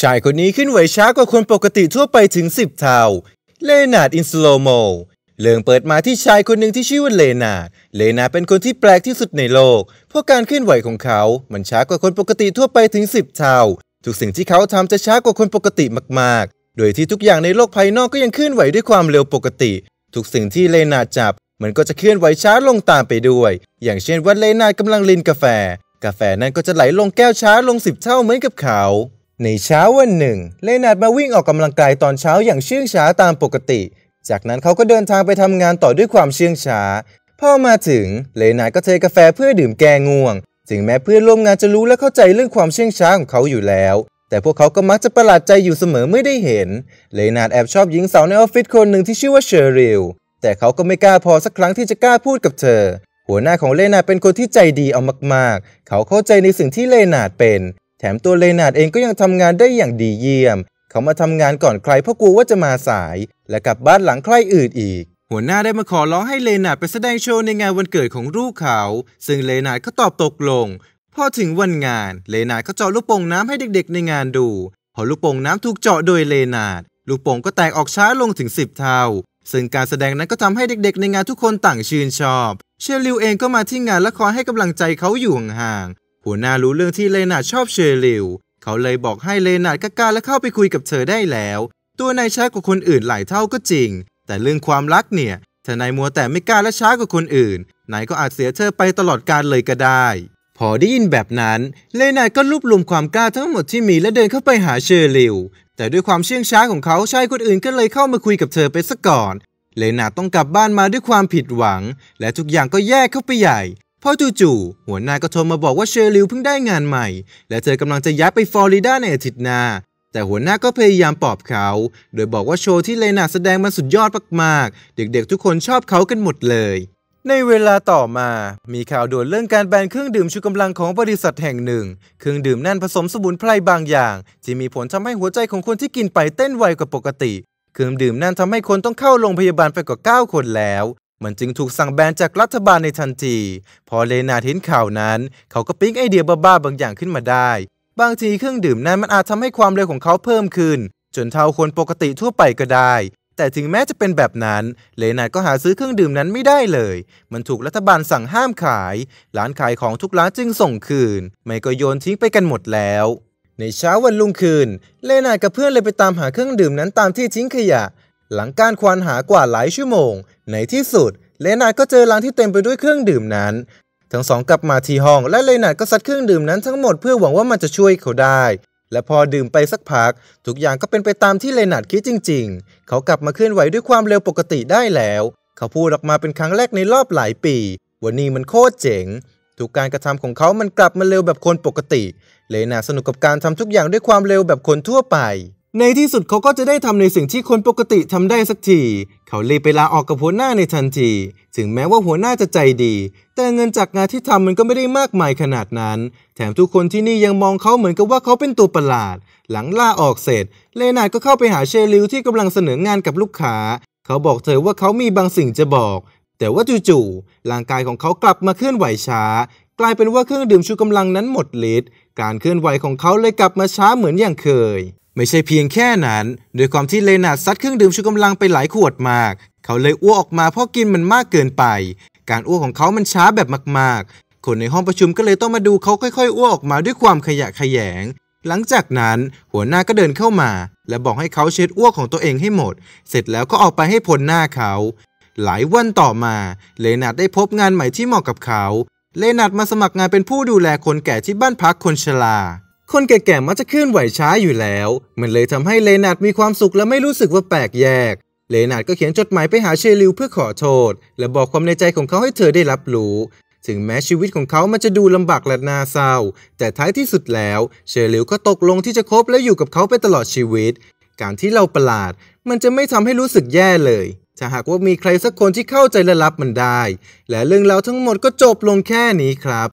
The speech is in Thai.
ชายคนนี้ขึ้นไหวช้ากว่าคนปกติทั่วไปถึง 10 เท่า เลนาดอินสโลโมเรื่องเปิดมาที่ชายคนหนึ่งที่ชื่อว่าเลนาดเลนาเป็นคนที่แปลกที่สุดในโลก เพราะการเคลื่อนไหวของเขา มันช้ากว่าคนปกติทั่วไปถึง 10 เท่า ทุกสิ่งที่เขาทำจะช้ากว่าคนปกติมากๆ โดยที่ทุกอย่างในโลกภายนอกก็ยังเคลื่อนไหวด้วยความเร็วปกติ ทุกสิ่งที่เลนาจับมันก็จะเคลื่อนไหวช้าลงตามไปด้วย อย่างเช่นว่าเลนากำลังลินกาแฟ กาแฟนั้นก็จะไหลลงแก้วช้าลง10เท่าเหมือนกับเขาในเช้าวันหนึ่งเลนาดมาวิ่งออกกำลังกายตอนเช้าอย่างเชื่องช้าตามปกติ จากนั้นเขาก็เดินทางไปทำงานต่อด้วยความเชื่องช้าพอมาถึงเลนาดก็เทกาแฟเพื่อดื่มแก้ง่วงถึงแม้เพื่อนร่วมงานจะรู้และเข้าใจเรื่องความเชื่องช้าของเขาอยู่แล้ว แต่พวกเขาก็มักจะประหลาดใจอยู่เสมอเมื่อได้เห็นเลนาดแอบชอบหญิงสาวในออฟฟิศคนหนึ่งที่ชื่อว่าเชอริลแต่เขาก็ไม่กล้าพอสักครั้งที่จะกล้าพูดกับเธอ หัวหน้าของเลนาดเป็นคนที่ใจดีเอามากๆ เขาเข้าใจในสิ่งที่เลนาดเป็นแถมตัวเลนาดเองก็ยังทำงานได้อย่างดีเยี่ยม เขามาทำงานก่อน ใครเพราะกลัวว่าจะมาสาย และกลับบ้านหลังใครอื่นอีก หัวหน้าได้มาขอร้องให้เลนาดไปแสดงโชว์ในงานวันเกิดของลูกเขา ซึ่งเลนาดก็ตอบตกลง พอถึงวันงานเลนาดก็เจาะลูกโป่งน้ำให้เด็กๆในงานดู พอลูกโป่งน้ำถูกเจาะโดยเลนาดลูกโป่งก็แตกออกช้าลงถึง10เท่า ซึ่งการแสดงนั้นก็ทำให้เด็กๆ ในงานทุกคนต่างชื่นชอบ เชลลิวเองก็มาที่งานและคอยให้กำลังใจเขาอยู่ห่างหัวหน้ารู้เรื่องที่เลนาชอบเชอริล เขาเลยบอกให้เลนาดกล้าและเข้าไปคุยกับเธอได้แล้ว ตัวนายช้ากว่าคนอื่นหลายเท่าก็จริง แต่เรื่องความรักเนี่ยถ้านายมัวแต่ไม่กล้าและช้ากว่าคนอื่นนายก็อาจเสียเธอไปตลอดกาลเลยก็ได้ พอได้ยินแบบนั้น เลนาดก็รวบรวมความกล้าทั้งหมดที่มีและเดินเข้าไปหาเชอริล แต่ด้วยความเชื่องช้าของเขา ชายคนอื่นก็เลยเข้ามาคุยกับเธอไปซะก่อน เลนาต้องกลับบ้านมาด้วยความผิดหวัง และทุกอย่างก็แย่เข้าไปใหญ่พอจู่ๆหัวหน้าก็โทรมาบอกว่าเชอริลเพิ่งได้งานใหม่ และเธอกำลังจะย้ายไปฟลอริดาในอาทิตย์หน้าแต่หัวหน้าก็พยายามปลอบเขา โดยบอกว่าโชว์ที่เลนาแสดงมันสุดยอดมาก ๆ เด็กๆ ทุกคนชอบเขากันหมดเลย ในเวลาต่อมามีข่าวด่วนเรื่องการแบนเครื่องดื่มชูกำลังของบริษัทแห่งหนึ่ง เครื่องดื่มนั่นผสมสมุนไพรบางอย่างที่มีผลทำให้หัวใจของคนที่กินไปเต้นไวกว่าปกติเครื่องดื่มนั่นทำให้คนต้องเข้าโรงพยาบาลไปกว่า 9 คนแล้วมันจึงถูกสั่งแบนจากรัฐบาลในทันที พอเลนาเห็นข่าวนั้น เขาก็ปิ๊งไอเดียบ้าๆบางอย่างขึ้นมาได้ บางทีเครื่องดื่มนั้นมันอาจทำให้ความเร็วของเขาเพิ่มขึ้น จนเท่าคนปกติทั่วไปก็ได้ แต่ถึงแม้จะเป็นแบบนั้นเลนาก็หาซื้อเครื่องดื่มนั้นไม่ได้เลย มันถูกรัฐบาลสั่งห้ามขายร้านขายของทุกร้านจึงส่งคืน ไม่ก็โยนทิ้งไปกันหมดแล้ว ในเช้าวันรุ่งขึ้นเลนากับเพื่อนเลยไปตามหาเครื่องดื่มนั้นตามที่ทิ้งขยะหลังการควานหากว่าหลายชั่วโมง ในที่สุดเลนาดก็เจอร้านที่เต็มไปด้วยเครื่องดื่มนั้น ทั้งสองกลับมาที่ห้อง และเลนาดก็ซัดเครื่องดื่มนั้นทั้งหมดเพื่อหวังว่ามันจะช่วยเขาได้ และพอดื่มไปสักพักทุกอย่างก็เป็นไปตามที่เลนาดคิดจริงๆ เขากลับมาเคลื่อนไหวด้วยความเร็วปกติได้แล้ว เขาพูดออกมาเป็นครั้งแรกในรอบหลายปี วันนี้มันโคตรเจ๋งทุกการกระทำของเขา มันกลับมาเร็วแบบคนปกติเลนาสนุกกับการทำทุกอย่างด้วยความเร็วแบบคนทั่วไปในที่สุดเขาก็จะได้ทำในสิ่งที่คนปกติทำได้สักที เขาเลยไปลาออกกับหัวหน้าในทันที ถึงแม้ว่าหัวหน้าจะใจดี แต่เงินจากงานที่ทำมันก็ไม่ได้มากมายขนาดนั้น แถมทุกคนที่นี่ยังมองเขาเหมือนกับว่าเขาเป็นตัวประหลาด หลังลาออกเสร็จ เลนาดก็เข้าไปหาเชลิวที่กำลังเสนองานกับลูกค้า เขาบอกเธอว่าเขามีบางสิ่งจะบอก แต่ว่าจู่ๆร่างกายของเขากลับมาเคลื่อนไหวช้า กลายเป็นว่าเครื่องดื่มชูกำลังนั้นหมดฤทธิ์การเคลื่อนไหวของเขาเลยกลับมาช้าเหมือนอย่างเคยไม่ใช่เพียงแค่นั้นด้วยความที่เลนาซัดเครื่องดื่มชูกำลังไปหลายขวดมาก เขาเลยอ้วกออกมาเพราะกินมันมากเกินไป การอ้วกของเขามันช้าแบบมากๆ คนในห้องประชุมก็เลยต้องมาดูเขาค่อยๆอ้วกออกมาด้วยความขยะแขยง หลังจากนั้นหัวหน้าก็เดินเข้ามาและบอกให้เขาเช็ดอ้วกของตัวเองให้หมด เสร็จแล้วก็ออกไปให้พ้นหน้าเขา หลายวันต่อมา เลนาดได้พบงานใหม่ที่เหมาะกับเขาเลนาดมาสมัครงานเป็นผู้ดูแลคนแก่ที่บ้านพักคนชราคนแก่ๆ มักจะเคลื่อนไหวช้าอยู่แล้ว มันเลยทำให้เลนาดมีความสุขและไม่รู้สึกว่าแปลกแยกเลนาดก็เขียนจดหมายไปหาเชลิวเพื่อขอโทษและบอกความในใจของเขาให้เธอได้รับรู้ ถึงแม้ชีวิตของเขามันจะดูลำบากและน่าเศร้า แต่ท้ายที่สุดแล้วเชลิวก็ตกลงที่จะคบและอยู่กับเขาไปตลอดชีวิต การที่เราประหลาดมันจะไม่ทำให้รู้สึกแย่เลย ถ้าหากว่ามีใครสักคนที่เข้าใจและรับมันได้ และเรื่องราวทั้งหมดก็จบลงแค่นี้ครับ